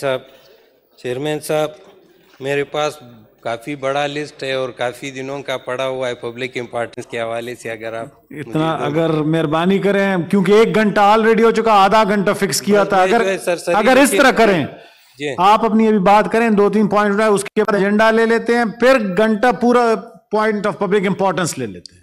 साहब चेयरमैन साहब मेरे पास काफ़ी बड़ा लिस्ट है और काफ़ी दिनों का पड़ा हुआ है पब्लिक इम्पोर्टेंस के हवाले से अगर आप इतना अगर मेहरबानी करें क्योंकि एक घंटा ऑलरेडी हो चुका आधा घंटा फिक्स किया था अगर सर, अगर इस तरह करें आप अपनी अभी बात करें दो तीन पॉइंट उठाए उसके बाद एजेंडा ले लेते हैं फिर घंटा पूरा पॉइंट ऑफ पब्लिक इम्पोर्टेंस ले लेते हैं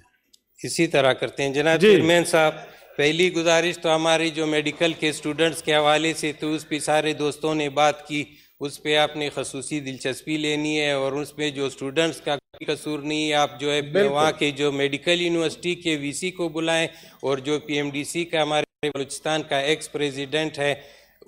इसी तरह करते हैं जनाब चेयरमैन साहब पहली गुजारिश तो हमारी जो मेडिकल के स्टूडेंट्स के हवाले से तो उस पर सारे दोस्तों ने बात की उस पर आपने खसूस दिलचस्पी लेनी है और उस पर जो स्टूडेंट्स का कोई कसूर नहीं है आप जो है वहाँ के जो मेडिकल यूनिवर्सिटी के सी को बुलाएं और जो सी का हमारे बलोचिस्तान का एक्स प्रेजिडेंट है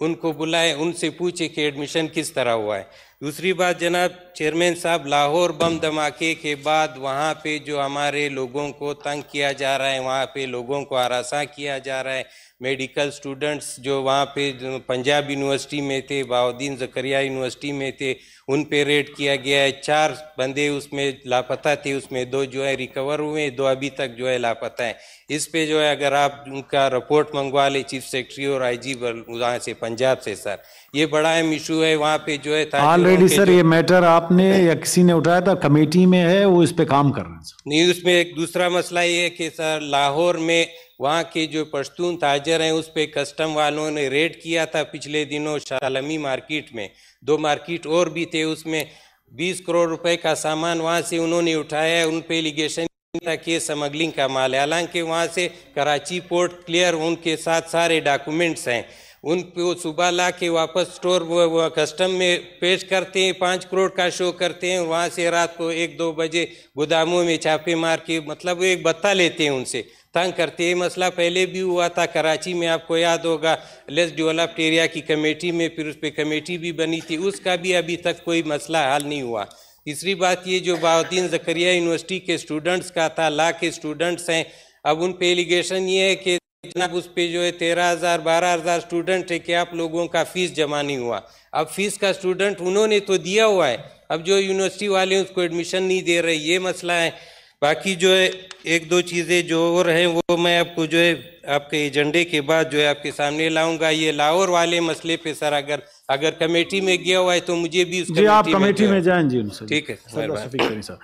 उनको बुलाएं उनसे पूछे कि एडमिशन किस तरह हुआ है दूसरी बात जनाब चेयरमैन साहब लाहौर बम धमाके के बाद वहाँ पे जो हमारे लोगों को तंग किया जा रहा है वहाँ पे लोगों को हरासा किया जा रहा है मेडिकल स्टूडेंट्स जो वहाँ पे पंजाब यूनिवर्सिटी में थे बाउद्दीन जकरिया यूनिवर्सिटी में थे उन पे रेड किया गया है चार बंदे उसमें लापता थे उसमें दो जो है रिकवर हुए दो अभी तक जो है लापता है इस पे जो है अगर आप उनका रिपोर्ट मंगवा ले चीफ सेक्रेटरी और आई जी वहाँ से पंजाब से सर ये बड़ा अहम इशू है वहाँ पे जो है ऑलरेडी सर ये मैटर आपने या किसी ने उठाया था कमेटी में है वो इस पे काम कर रहे हैं नहीं उसमें एक दूसरा मसला ये है कि सर लाहौर में वहाँ के जो पश्तून ताजर हैं उस पर कस्टम वालों ने रेड किया था पिछले दिनों शालमी मार्केट में दो मार्केट और भी थे उसमें बीस करोड़ रुपए का सामान वहाँ से उन्होंने उठाया है उन पर एलिगेशन था कि स्मगलिंग का माल है हालांकि वहाँ से कराची पोर्ट क्लियर उनके साथ सारे डॉक्यूमेंट्स हैं उन सुबह ला के वापस स्टोर कस्टम में पेश करते हैं पाँच करोड़ का शो करते हैं वहाँ से रात को एक दो बजे गोदामों में छापे मार के मतलब एक बत्ता लेते हैं उनसे तंग करते हैं मसला पहले भी हुआ था कराची में आपको याद होगा लेस डेवलप्ड एरिया की कमेटी में फिर उस पर कमेटी भी बनी थी उसका भी अभी तक कोई मसला हल नहीं हुआ तीसरी बात ये जो बाउद्दीन जकरिया यूनिवर्सिटी के स्टूडेंट्स का था ला के स्टूडेंट्स हैं अब उन पर एलिगेशन ये है कि इतना उस पर जो है तेरह हज़ार बारह हज़ार स्टूडेंट है कि आप लोगों का फीस जमा नहीं हुआ अब फीस का स्टूडेंट उन्होंने तो दिया हुआ है अब जो यूनिवर्सिटी वाले उसको एडमिशन नहीं दे रहे ये मसला है बाकी जो है एक दो चीज़ें जो और हैं वो मैं आपको जो है आपके एजेंडे के बाद जो है आपके सामने लाऊंगा ये लाहौर वाले मसले पे सर अगर अगर कमेटी में गया हुआ है तो मुझे भी उसके आप कमेटी में, जी ठीक है